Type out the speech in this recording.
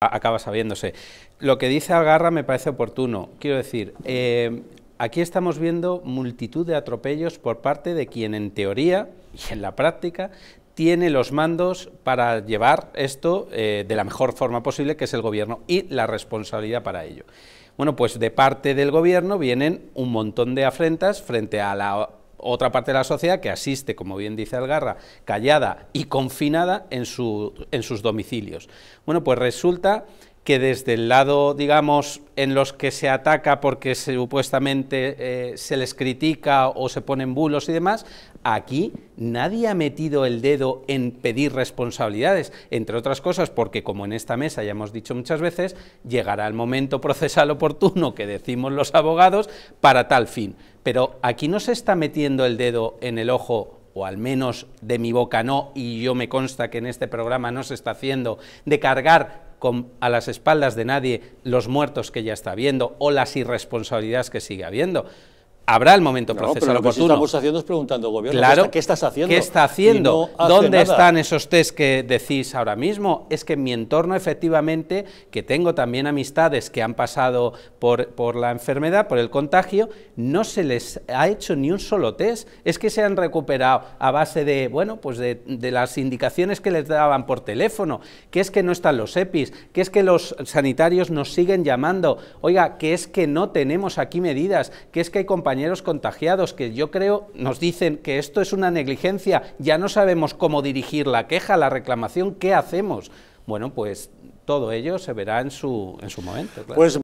acaba sabiéndose. Lo que dice Algarra me parece oportuno. Quiero decir, eh, aquí estamos viendo multitud de atropellos por parte de quien en teoría y en la práctica tiene los mandos para llevar esto eh, de la mejor forma posible, que es el gobierno, y la responsabilidad para ello. Bueno, pues de parte del gobierno vienen un montón de afrentas frente a la otra parte de la sociedad que asiste, como bien dice Algarra, callada y confinada en, sus domicilios. Bueno, pues resulta que desde el lado, digamos, en los que se ataca porque supuestamente eh, se les critica o se ponen bulos y demás, aquí nadie ha metido el dedo en pedir responsabilidades, entre otras cosas porque, como en esta mesa ya hemos dicho muchas veces, llegará el momento procesal oportuno que decimos los abogados para tal fin pero aquí no se está metiendo el dedo en el ojo, o al menos de mi boca no, y yo me consta que en este programa no se está haciendo, de cargar con, a las espaldas de nadie los muertos que ya está viendo o las irresponsabilidades que sigue habiendo habrá el momento no, pero lo Que estamos haciendo es preguntando, gobierno, ¿qué, estás haciendo? ¿Qué está haciendo? ¿Dónde están esos test que decís ahora mismo? Es que en mi entorno, efectivamente, que tengo también amistades que han pasado por, por la enfermedad, por el contagio, no se les ha hecho ni un solo test. Es que se han recuperado a base de, bueno, pues de, de las indicaciones que les daban por teléfono, que es que no están los EPIs, que es que los sanitarios nos siguen llamando, oiga, que es que no tenemos aquí medidas, que es que hay compañeros compañeros contagiados, que yo creo nos dicen que esto es una negligencia, ya no sabemos cómo dirigir la queja, la reclamación, ¿qué hacemos? Bueno, pues todo ello se verá en su, en su momento. Pues